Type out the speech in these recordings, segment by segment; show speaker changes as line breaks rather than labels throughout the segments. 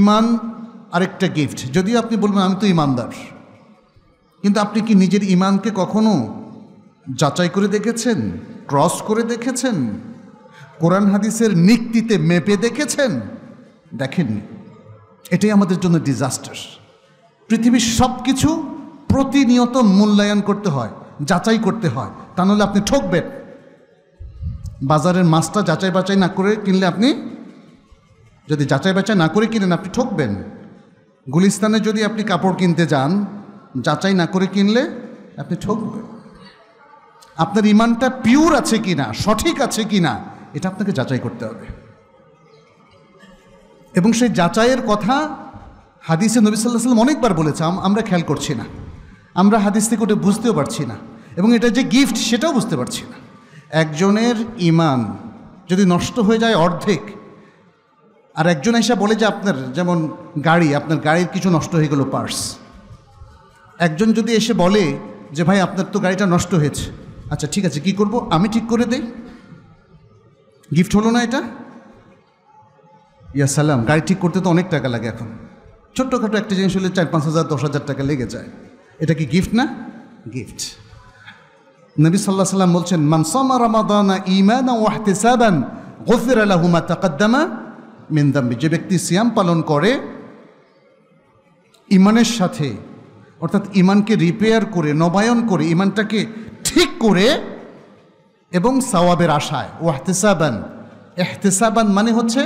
ইমান
আরেকটা গিফট যদিও আপনি বলবেন আমি তো ইমানদার কিন্তু আপনি কি নিজের ইমানকে কখনো যাচাই করে দেখেছেন ক্রস করে দেখেছেন কোরআন হাদিসের নিক্তিতে মেপে দেখেছেন দেখেননি এটাই আমাদের জন্য ডিজাস্টার পৃথিবীর সব কিছু প্রতিনিয়ত মূল্যায়ন করতে হয় যাচাই করতে হয় তা নাহলে আপনি ঠকবেন বাজারের মাছটা যাচাই বাছাই না করে কিনলে আপনি যদি যাচাই বাছাই না করে কিনেন আপনি ঠকবেন গুলিস্তানে যদি আপনি কাপড় কিনতে যান যাচাই না করে কিনলে আপনি ঠকবেন আপনার ইমানটা পিওর আছে কি না সঠিক আছে কি না এটা আপনাকে যাচাই করতে হবে এবং সেই যাচাইয়ের কথা হাদিসে নবী সাল্লাহ সাল্লাম অনেকবার বলেছে আমরা খেয়াল করছি না আমরা হাদিস থেকে ওটা বুঝতেও পারছি না এবং এটা যে গিফট সেটাও বুঝতে পারছি না একজনের ইমান যদি নষ্ট হয়ে যায় অর্ধেক আর একজন এসে বলে যে আপনার যেমন গাড়ি আপনার গাড়ির কিছু নষ্ট হয়ে গেলো পার্স একজন যদি এসে বলে যে ভাই আপনার তো গাড়িটা নষ্ট হয়েছে আচ্ছা ঠিক আছে কি করব আমি ঠিক করে দেই গিফট হলো না এটা ইয়া সালাম গাড়ি ঠিক করতে তো অনেক টাকা লাগে এখন ছোট্টখাটো একটা জিনিস হলে চার পাঁচ হাজার দশ হাজার টাকা লেগে যায় এটা কি গিফট না গিফট নবী সাল্লাহ সাল্লাম বলছেন মানসামা রামাদানা ইমানা ওয়াহতে সাবান গফির আলাহুমা তাকাদ্দামা মিনদাম্বি যে ব্যক্তি সিয়াম পালন করে ইমানের সাথে অর্থাৎ ইমানকে রিপেয়ার করে নবায়ন করে ইমানটাকে ঠিক করে এবং সওয়াবের আশায় ওয়াহতেসাবান এহতেসাবান মানে হচ্ছে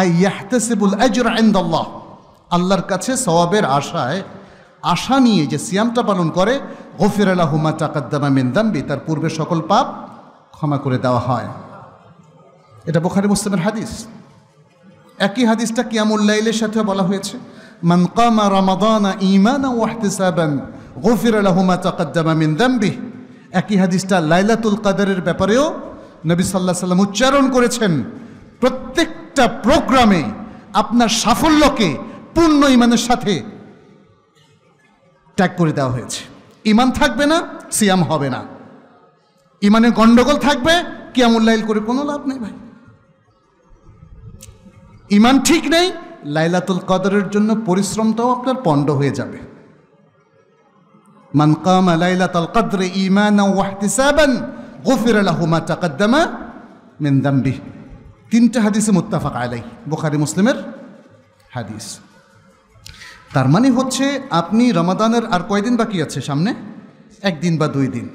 আই ইয়াহতেসিবুল আজর আইন্দাল্লাহ আল্লাহর কাছে সওয়াবের আশায় আশা নিয়ে যে সিয়ামটা পালন করে গফির আল্লাহ হুমা টাকাদ্দামা মিন্দাম্বি তার পূর্বে সকল পাপ ক্ষমা করে দেওয়া হয় এটা বোখারি মুসলিমের হাদিস একই হাদিসটা কিয়ামুল্লাইলের সাথে বলা হয়েছে মান কামা রমাদানা ইমানা ওয়াহতিসাবান গফির আলহমা তাকাদ্দামা মিন দাম্বি একই হাদিসটা লাইলাতুল কাদারের ব্যাপারেও নবী সাল্লাহ সাল্লাম উচ্চারণ করেছেন প্রত্যেকটা প্রোগ্রামে আপনার সাফল্যকে পূর্ণ ইমানের সাথে ট্যাগ করে দেওয়া হয়েছে ইমান থাকবে না সিয়াম হবে না ইমানের গণ্ডগোল থাকবে কিয়ামুল্লাইল করে কোনো লাভ নেই ভাই ইমান ঠিক নেই লাইলাতুল কদরের জন্য পরিশ্রমটাও আপনার পণ্ড হয়ে যাবে মান কামা লাইলাতুল কদরে ইমান ওয়াহতিসাবান গফির লাহু মা তাকাদ্দামা মিন দামবি তিনটা হাদিসে মুত্তাফাক আলাই বুখারি মুসলিমের হাদিস তার মানে হচ্ছে আপনি রমাদানের আর কয়দিন বাকি আছে সামনে একদিন বা দুই দিন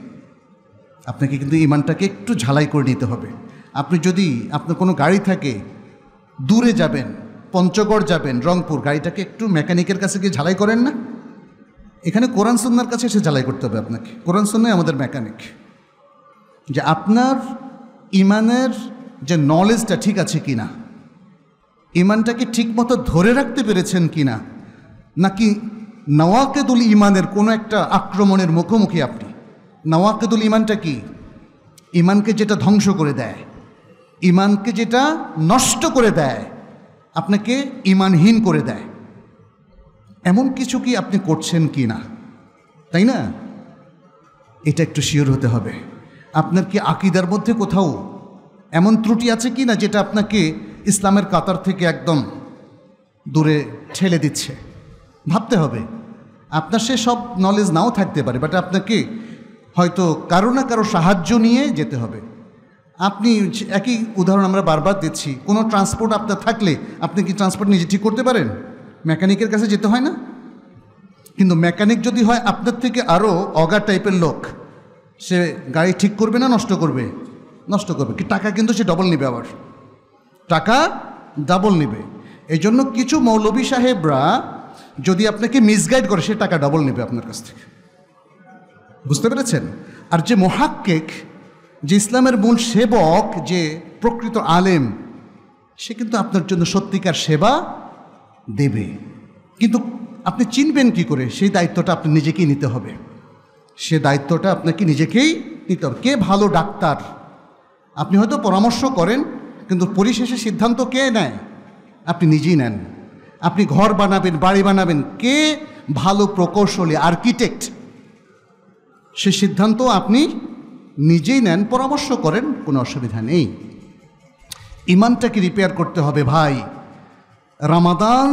আপনাকে কিন্তু ইমানটাকে একটু ঝালাই করে নিতে হবে আপনি যদি আপনার কোনো গাড়ি থাকে দূরে যাবেন পঞ্চগড় যাবেন রংপুর গাড়িটাকে একটু মেকানিকের কাছে গিয়ে ঝালাই করেন না এখানে কোরআন সন্ন্যার কাছে এসে ঝালাই করতে হবে আপনাকে কোরআন সন্ন্যাই আমাদের মেকানিক যে আপনার ইমানের যে নলেজটা ঠিক আছে কি না ইমানটাকে ঠিকমতো ধরে রাখতে পেরেছেন কি না নাকি নওয়াকেদুল ইমানের কোনো একটা আক্রমণের মুখোমুখি আপনি নওয়াকেদুল ইমানটা কি ইমানকে যেটা ধ্বংস করে দেয় ইমানকে যেটা নষ্ট করে দেয় আপনাকে ইমানহীন করে দেয় এমন কিছু কি আপনি করছেন কি না তাই না এটা একটু শিওর হতে হবে আপনার কি আকিদার মধ্যে কোথাও এমন ত্রুটি আছে কি না যেটা আপনাকে ইসলামের কাতার থেকে একদম দূরে ঠেলে দিচ্ছে ভাবতে হবে আপনার সে সব নলেজ নাও থাকতে পারে বাট আপনাকে হয়তো কারো না কারো সাহায্য নিয়ে যেতে হবে আপনি একই উদাহরণ আমরা বারবার দিচ্ছি কোনো ট্রান্সপোর্ট আপনার থাকলে আপনি কি ট্রান্সপোর্ট নিজে ঠিক করতে পারেন মেকানিকের কাছে যেতে হয় না কিন্তু মেকানিক যদি হয় আপনার থেকে আরও অগা টাইপের লোক সে গাড়ি ঠিক করবে না নষ্ট করবে নষ্ট করবে কি টাকা কিন্তু সে ডবল নেবে আবার টাকা ডাবল নেবে এই জন্য কিছু মৌলবী সাহেবরা যদি আপনাকে মিসগাইড করে সে টাকা ডবল নেবে আপনার কাছ থেকে বুঝতে পেরেছেন আর যে মহাক্কেক যে ইসলামের মূল সেবক যে প্রকৃত আলেম সে কিন্তু আপনার জন্য সত্যিকার সেবা দেবে কিন্তু আপনি চিনবেন কি করে সেই দায়িত্বটা আপনি নিজেকেই নিতে হবে সে দায়িত্বটা আপনাকে নিজেকেই নিতে হবে কে ভালো ডাক্তার আপনি হয়তো পরামর্শ করেন কিন্তু পরিশেষে সিদ্ধান্ত কে নেয় আপনি নিজেই নেন আপনি ঘর বানাবেন বাড়ি বানাবেন কে ভালো প্রকৌশলী আর্কিটেক্ট সে সিদ্ধান্ত আপনি নিজেই নেন পরামর্শ করেন কোনো অসুবিধা নেই ইমানটাকে রিপেয়ার করতে হবে ভাই রামাদান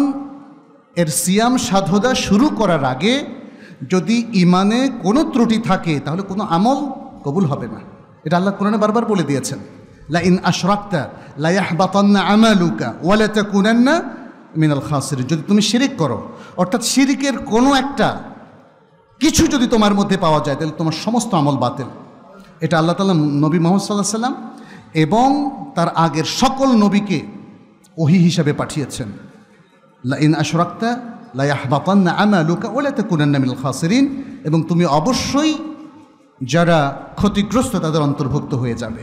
এর সিয়াম সাধদা শুরু করার আগে যদি ইমানে কোনো ত্রুটি থাকে তাহলে কোনো আমল কবুল হবে না এটা আল্লাহ কোরআনে বারবার বলে দিয়েছেন লা ইন আশরাক্তা লায়াহ বাতান্না আমালুকা ওয়ালাতা কুনান্না মিনাল খাসির যদি তুমি শিরিক করো অর্থাৎ শিরিকের কোনো একটা কিছু যদি তোমার মধ্যে পাওয়া যায় তাহলে তোমার সমস্ত আমল বাতিল এটা আল্লাহ তালা নবী মোহাম্মদ সাল্লাহ সাল্লাম এবং তার আগের সকল নবীকে ওহি হিসাবে পাঠিয়েছেন লাইন আশরাক্তা লায়াহবাতান্না এবং তুমি অবশ্যই যারা ক্ষতিগ্রস্ত তাদের অন্তর্ভুক্ত হয়ে যাবে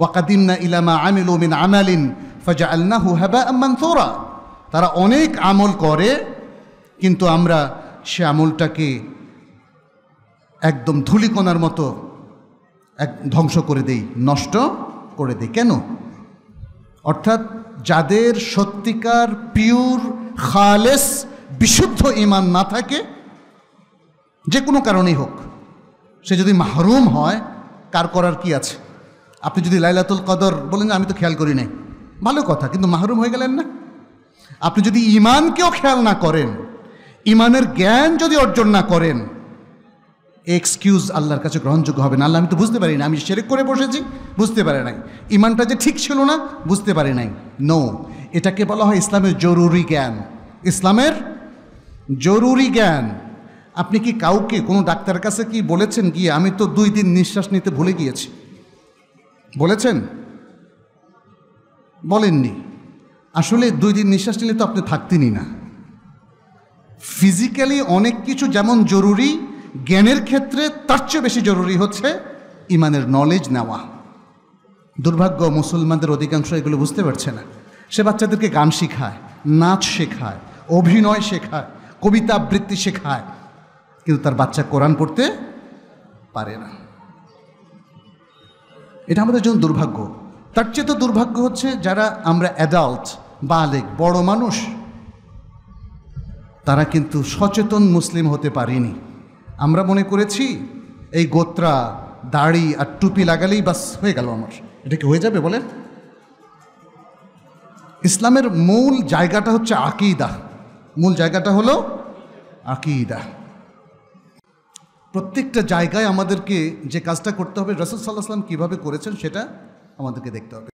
ওয়াকাদিমনা ইলামা আমিল মিন আমালিন ফাজা আল্লাহু হাবা তোরা তারা অনেক আমল করে কিন্তু আমরা সে আমলটাকে একদম ধুলিকণার মতো এক ধ্বংস করে দেই নষ্ট করে দেই কেন অর্থাৎ যাদের সত্যিকার পিওর খালেস বিশুদ্ধ ইমান না থাকে যে কোনো কারণেই হোক সে যদি মাহরুম হয় কার করার কি আছে আপনি যদি লাইলাতুল কদর বলেন আমি তো খেয়াল করি নাই ভালো কথা কিন্তু মাহরুম হয়ে গেলেন না আপনি যদি ইমানকেও খেয়াল না করেন ইমানের জ্ঞান যদি অর্জন না করেন এক্সকিউজ আল্লাহর কাছে গ্রহণযোগ্য হবে না আল্লাহ আমি তো বুঝতে পারি না আমি সেরেক করে বসেছি বুঝতে পারে নাই ইমানটা যে ঠিক ছিল না বুঝতে পারে নাই নো এটাকে বলা হয় ইসলামের জরুরি জ্ঞান ইসলামের জরুরি জ্ঞান আপনি কি কাউকে কোনো ডাক্তারের কাছে কি বলেছেন গিয়ে আমি তো দুই দিন নিঃশ্বাস নিতে ভুলে গিয়েছি বলেছেন বলেননি আসলে দুই দিন নিঃশ্বাস নিলে তো আপনি থাকতেনই না ফিজিক্যালি অনেক কিছু যেমন জরুরি জ্ঞানের ক্ষেত্রে তার চেয়ে বেশি জরুরি হচ্ছে ইমানের নলেজ নেওয়া দুর্ভাগ্য মুসলমানদের অধিকাংশ এগুলো বুঝতে পারছে না সে বাচ্চাদেরকে গান শেখায় নাচ শেখায় অভিনয় শেখায় কবিতা আবৃত্তি শেখায় কিন্তু তার বাচ্চা কোরআন পড়তে পারে না এটা আমাদের জন্য দুর্ভাগ্য তার চেয়ে তো দুর্ভাগ্য হচ্ছে যারা আমরা অ্যাডাল্ট বালেক বড় মানুষ তারা কিন্তু সচেতন মুসলিম হতে পারিনি আমরা মনে করেছি এই গোত্রা দাড়ি আর টুপি লাগালেই বাস হয়ে গেল আমার এটা কি হয়ে যাবে বলেন ইসলামের মূল জায়গাটা হচ্ছে আকিদা মূল জায়গাটা হলো আকিদা প্রত্যেকটা জায়গায় আমাদেরকে যে কাজটা করতে হবে রসদ সাল্লাহ সাল্লাম কীভাবে করেছেন সেটা আমাদেরকে দেখতে হবে